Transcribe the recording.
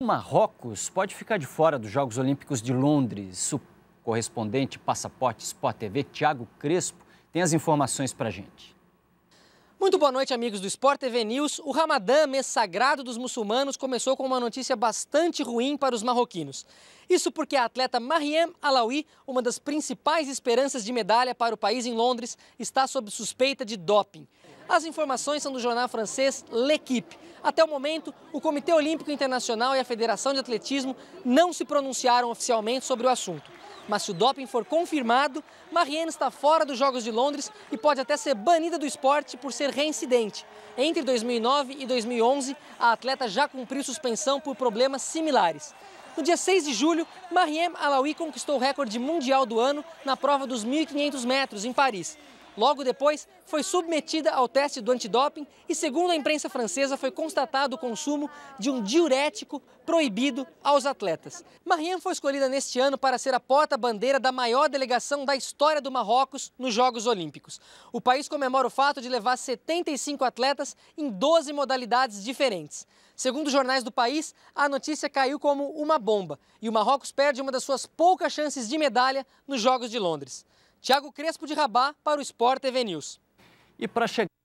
Marrocos pode ficar de fora dos Jogos Olímpicos de Londres. O correspondente Passaporte Sport TV, Tiago Crespo, tem as informações para gente. Muito boa noite, amigos do Sport TV News. O Ramadã, mês sagrado dos muçulmanos, começou com uma notícia bastante ruim para os marroquinos. Isso porque a atleta Mariam Alaoui, uma das principais esperanças de medalha para o país em Londres, está sob suspeita de doping. As informações são do jornal francês L'Equipe. Até o momento, o Comitê Olímpico Internacional e a Federação de Atletismo não se pronunciaram oficialmente sobre o assunto. Mas se o doping for confirmado, Marianne está fora dos Jogos de Londres e pode até ser banida do esporte por ser reincidente. Entre 2009 e 2011, a atleta já cumpriu suspensão por problemas similares. No dia 6 de julho, Mariem Alaoui conquistou o recorde mundial do ano na prova dos 1.500 metros em Paris. Logo depois, foi submetida ao teste do antidoping e, segundo a imprensa francesa, foi constatado o consumo de um diurético proibido aos atletas. Marianne foi escolhida neste ano para ser a porta-bandeira da maior delegação da história do Marrocos nos Jogos Olímpicos. O país comemora o fato de levar 75 atletas em 12 modalidades diferentes. Segundo os jornais do país, a notícia caiu como uma bomba e o Marrocos perde uma das suas poucas chances de medalha nos Jogos de Londres. Tiago Crespo de Rabá para o Sport TV News. E para chegar